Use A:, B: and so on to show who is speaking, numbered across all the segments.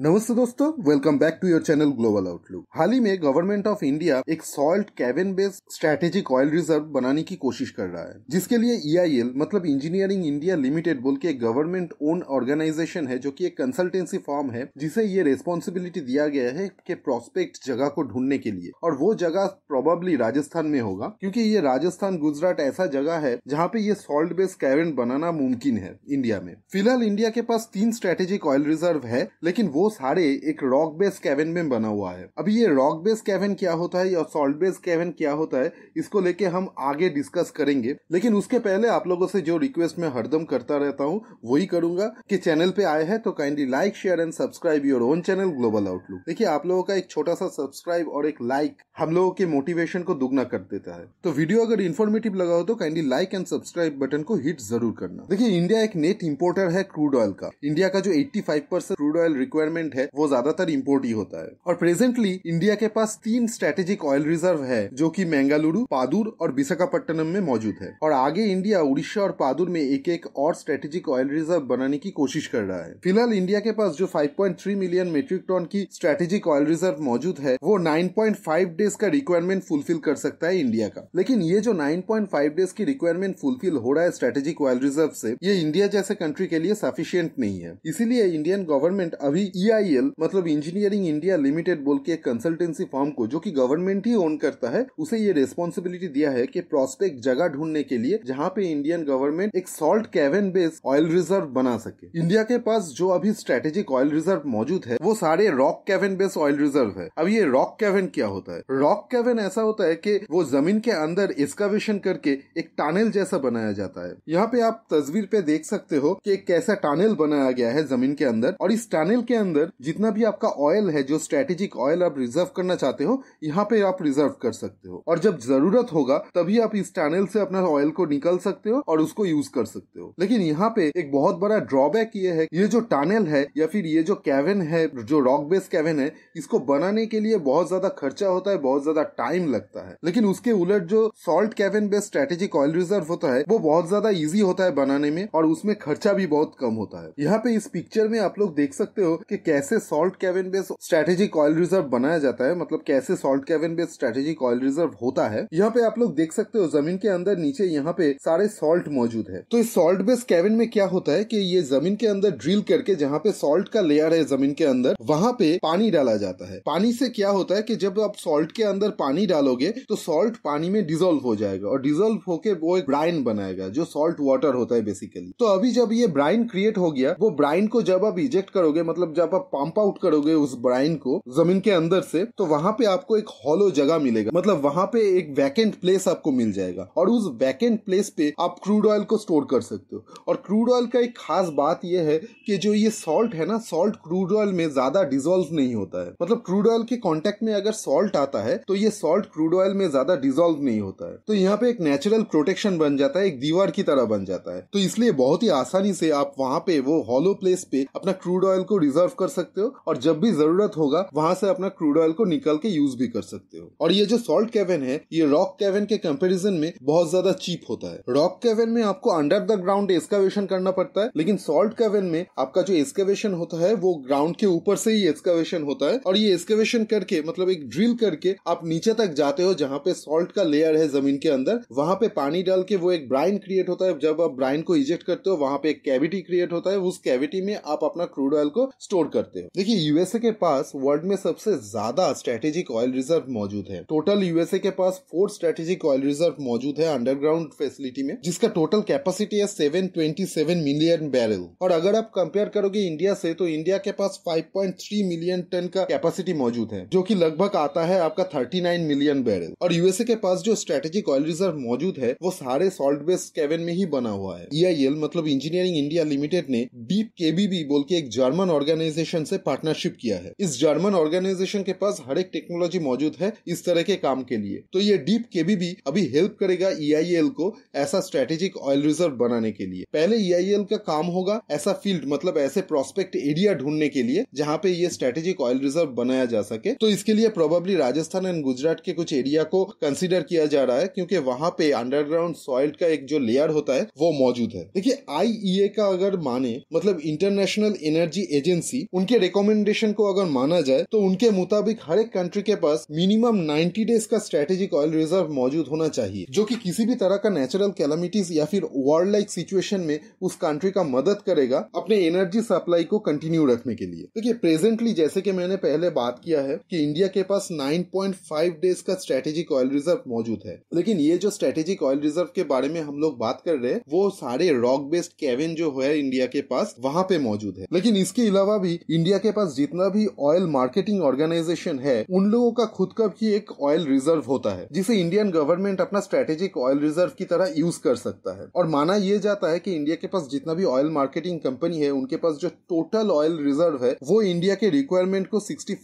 A: नमस्ते दोस्तों welcome back to your channel global outlook हाल ही में गवर्नमेंट ऑफ इंडिया एक salt cavern based strategic oil reserve बनाने की कोशिश कर रहा है जिसके लिए ईआईएल e मतलब इंजीनियरिंग इंडिया लिमिटेड बोल के एक गवर्नमेंट ओन ऑर्गेनाइजेशन है जो कि एक कंसल्टेंसी फॉर्म है जिसे ये रेस्पॉन्सिबिलिटी दिया गया है कि प्रोस्पेक्ट जगह को ढूंढने के लिए और वो जगह प्रोबेबली राजस्थान में होगा क्योंकि ये राजस्थान गुजरात ऐसा जगह है जहाँ पे ये सॉल्ट बेस्ड कैबिन बनाना मुमकिन है इंडिया में फिलहाल इंडिया के पास तीन स्ट्रेटेजिक ऑयल रिजर्व है लेकिन वो सारे एक रॉक बेस कैबिन में बना हुआ है अभी ये रॉक बेस कैबिन क्या होता है या सॉल्ट बेस कैबिन क्या होता है इसको लेके हम आगे डिस्कस करेंगे लेकिन उसके पहले आप लोगों से जो रिक्वेस्ट मैं हरदम करता रहता हूँ वही करूंगा कि चैनल पे आए हैं तो kindly like share and subscribe your own channel global outlook देखिये आप लोगों का एक छोटा सा सब्सक्राइब और एक लाइक हम लोगों के मोटिवेशन को दुगना कर देता है तो वीडियो अगर इन्फॉर्मेटिव लगा हो तो kindly like and subscribe button को हिट जरूर करना देखिए इंडिया एक नेट इम्पोर्टर है क्रूड ऑयल का इंडिया का जो 85 percent crude oil requirement requirement है वो ज्यादातर इम्पोर्ट ही होता है और प्रेजेंटली इंडिया के पास तीन स्ट्रेटेजिक ऑयल रिजर्व है जो की मैंगालुरु पादुर और विशाखापट्टनम में मौजूद है और आगे इंडिया उड़ीसा और पादुर में एक एक और स्ट्रेटेजिक ऑयल रिजर्व बनाने की कोशिश कर रहा है फिलहाल इंडिया के पास जो 5.3 मिलियन मेट्रिक टन की स्ट्रेटेजिक ऑयल रिजर्व मौजूद है वो 9.5 डेज का रिक्वायरमेंट फुलफिल कर सकता है इंडिया का लेकिन ये जो 9.5 डेज की रिक्वायरमेंट फुलफिल हो रहा है स्ट्रेटेजिक ऑयल रिजर्व से ये इंडिया जैसे कंट्री के लिए सफिशियंट नहीं है इसीलिए इंडियन गवर्नमेंट अभी ई e मतलब इंजीनियरिंग इंडिया लिमिटेड बोल के एक कंसल्टेंसी फॉर्म को जो की गवर्नमेंट ही ओन करता है उसे ये रेस्पॉन्सिबिलिटी दिया है कि प्रोस्पेक्ट जगह ढूंढने के लिए जहाँ पे इंडियन गवर्नमेंट एक salt cavern based oil reserve बना सके इंडिया के पास जो अभी स्ट्रेटेजिक ऑयल रिजर्व मौजूद है वो सारे rock cavern based oil reserve है अब ये रॉक कैवन क्या होता है रॉक कैवन ऐसा होता है कि वो जमीन के अंदर एक्सकवेशन करके एक टनल जैसा बनाया जाता है यहाँ पे आप तस्वीर पे देख सकते हो कि कैसा टनल बनाया गया है जमीन के अंदर और इस टनल के अंदर अंदर जितना भी आपका ऑयल है जो स्ट्रेटेजिक ऑयल आप रिजर्व करना चाहते हो यहाँ पे आप रिजर्व कर सकते हो और जब जरूरत होगा तभी आप इस टैनल से अपना ऑयल को निकल सकते हो और उसको यूज कर सकते हो लेकिन यहाँ पे एक बहुत बड़ा ड्रॉबैक ये है ये जो टैनल है या फिर ये जो कैवन है जो रॉक बेस कैवन है इसको बनाने के लिए बहुत ज्यादा खर्चा होता है बहुत ज्यादा टाइम लगता है लेकिन उसके उलट जो salt cavern based strategic oil reserve होता है वो बहुत ज्यादा इजी होता है बनाने में और उसमें खर्चा भी बहुत कम होता है यहाँ पे इस पिक्चर में आप लोग देख सकते हो कि कैसे salt cavern based strategic oil reserve बनाया जाता है मतलब कैसे salt cavern based strategic oil reserve होता है यहाँ पे आप लोग देख सकते हो जमीन के अंदर नीचे यहाँ पे सारे सॉल्ट मौजूद है तो इस सॉल्ट बेस्ड कैबिन में क्या होता है कि ये जमीन के अंदर ड्रिल करके जहाँ पे सॉल्ट का लेयर है जमीन के अंदर वहाँ पे पानी डाला जाता है पानी से क्या होता है की जब आप सॉल्ट के अंदर पानी डालोगे तो सॉल्ट पानी में डिजोल्व हो जाएगा और डिजोल्व होके वो एक ब्राइन बनाएगा जो सॉल्ट वाटर होता है बेसिकली तो अभी जब ये ब्राइन क्रिएट हो गया वो ब्राइन को जब आप इजेक्ट करोगे मतलब जब जब आप पंप आउट करोगे उस ब्राइन को जमीन के अंदर से तो वहां पे आपको एक हॉलो जगह मिलेगा मतलब वहां पे एक वैकेंट प्लेस आपको मिल जाएगा और उस वैकेंट प्लेस पे आप क्रूड ऑयल को स्टोर कर सकते हो और क्रूड ऑयल का एक खास बात यह है कि जो ये सॉल्ट है ना सॉल्ट क्रूड ऑयल में ज्यादा डिजोल्व नहीं होता है मतलब क्रूड ऑयल के कॉन्टेक्ट में अगर सॉल्ट आता है तो ये सॉल्ट क्रूड ऑयल में ज्यादा डिजोल्व नहीं होता है तो यहाँ पे एक नेचुरल प्रोटेक्शन बन जाता है एक दीवार की तरह बन जाता है तो इसलिए बहुत ही आसानी से आप वहां पे वो हॉलो प्लेस पे अपना क्रूड ऑयल को रिजर्व कर सकते हो और जब भी जरूरत होगा वहां से अपना क्रूड ऑयल को निकाल के यूज भी कर सकते हो और ये जो सॉल्ट केवन है ये रॉक केवन के कंपेरिजन में बहुत ज्यादा चीप होता है रॉक केवन में आपको अंडर द ग्राउंड एक्सकावेशन करना पड़ता है लेकिन सॉल्ट केवन में आपका जो एक्सकावेशन होता है वो ग्राउंड के ऊपर से ही एक्सकावेशन होता है और ये एक्सकावेशन करके मतलब एक ड्रिल करके आप नीचे तक जाते हो जहाँ पे सॉल्ट का लेयर है जमीन के अंदर वहां पे पानी डाल के वो एक ब्राइन क्रिएट होता है जब आप ब्राइन को इजेक्ट करते हो वहां पे एक कैविटी क्रिएट होता है उस कैविटी में आप अपना क्रूड ऑयल को स्टोर एक्सपोर्ट करते हो देखिए यूएसए के पास वर्ल्ड में सबसे ज्यादा स्ट्रेटेजिक ऑयल रिजर्व मौजूद है टोटल यूएसए के पास फोर स्ट्रेटेजिक ऑयल रिजर्व मौजूद है अंडरग्राउंड फैसिलिटी में जिसका टोटल कैपेसिटी है seven twenty seven million barrel और अगर आप कंपेयर करोगे इंडिया से तो इंडिया के पास 5.3 मिलियन टन का कैपेसिटी मौजूद है जो की लगभग आता है आपका 39 मिलियन बैरल और यूएसए के पास जो स्ट्रेटेजिक ऑयल रिजर्व मौजूद है वो सारे सॉल्ट बेस्ड केवन में ही बना हुआ है ई e मतलब इंजीनियरिंग इंडिया लिमिटेड ने डीप केबीबी बोल के एक जर्मन ऑर्गेनाइजेशन ऑर्गेनाइजेशन से पार्टनरशिप किया है इस जर्मन ऑर्गेनाइजेशन के पास हर एक टेक्नोलॉजी मौजूद है इस तरह के काम के लिए तो ये डीप केबीबी अभी हेल्प करेगा ई e e को ऐसा स्ट्रेटेजिक ऑयल रिजर्व बनाने के लिए पहले ई e का काम होगा ऐसा फील्ड मतलब ऐसे प्रोस्पेक्ट एरिया ढूंढने के लिए जहाँ पे ये स्ट्रेटेजिक ऑयल रिजर्व बनाया जा सके तो इसके लिए प्रोबेबली राजस्थान एंड गुजरात के कुछ एरिया को कंसिडर किया जा रहा है क्योंकि वहाँ पे अंडरग्राउंड सॉइल का एक जो लेयर होता है वो मौजूद है देखिए आईईए का अगर माने मतलब इंटरनेशनल एनर्जी एजेंसी उनके रिकमेंडेशन को अगर माना जाए तो उनके मुताबिक हर एक कंट्री के पास मिनिमम 90 डेज का स्ट्रेटेजिक ऑयल रिजर्व मौजूद होना चाहिए जो कि किसी भी तरह का नेचुरल कैलमिटीज या फिर वर्ल्ड लाइक सिचुएशन में उस कंट्री का मदद करेगा अपने एनर्जी सप्लाई को कंटिन्यू रखने के लिए देखिए तो प्रेजेंटली जैसे कि मैंने पहले बात किया है कि इंडिया के पास 9.5 डेज का स्ट्रेटेजिक ऑयल रिजर्व मौजूद है लेकिन ये जो स्ट्रेटेजिक ऑयल रिजर्व के बारे में हम लोग बात कर रहे हैं वो सारे रॉक बेस्ड कैविन जो है इंडिया के पास वहां पे मौजूद है लेकिन इसके अलावा भी भी इंडिया के पास जितना भी ऑयल मार्केटिंग ऑर्गेनाइजेशन है उन लोगों का खुद का भी एक ऑयल रिजर्व होता है जिसे इंडियन गवर्नमेंट अपना स्ट्रेटेजिक ऑयल रिजर्व की तरह यूज कर सकता है और माना यह जाता है कि इंडिया के पास जितना भी ऑयल मार्केटिंग कंपनी है उनके पास जो टोटल ऑयल रिजर्व है वो इंडिया के रिक्वायरमेंट को सिक्सटी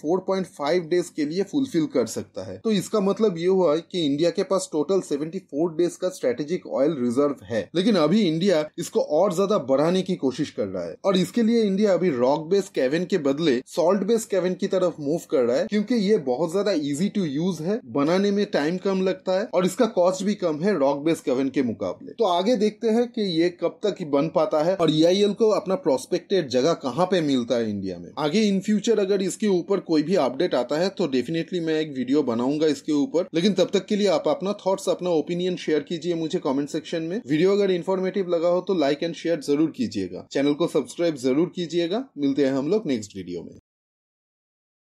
A: डेज के लिए फुलफिल कर सकता है तो इसका मतलब ये हुआ कि इंडिया के पास टोटल सेवेंटी डेज का स्ट्रेटेजिक ऑयल रिजर्व है लेकिन अभी इंडिया इसको और ज्यादा बढ़ाने की कोशिश कर रहा है और इसके लिए इंडिया अभी रॉक बेस्ड केविन के बदले सॉल्ट बेस केविन की तरफ मूव कर रहा है क्योंकि ये बहुत ज्यादा इजी टू यूज है बनाने में टाइम कम लगता है और इसका कॉस्ट भी कम है रॉक बेस केविन के मुकाबले तो आगे देखते हैं कि ये कब तक बन पाता है और ई e को अपना प्रोस्पेक्टेड जगह कहाँ पे मिलता है इंडिया में आगे इन फ्यूचर अगर इसके ऊपर कोई भी अपडेट आता है तो डेफिनेटली मैं एक वीडियो बनाऊंगा इसके ऊपर लेकिन तब तक के लिए आप अपना थॉट्स अपना ओपिनियन शेयर कीजिए मुझे कमेंट सेक्शन में वीडियो अगर इन्फॉर्मेटिव लगा हो तो लाइक एंड शेयर जरूर कीजिएगा चैनल को सब्सक्राइब जरूर कीजिएगा मिलते हैं हम हम लोग नेक्स्ट वीडियो में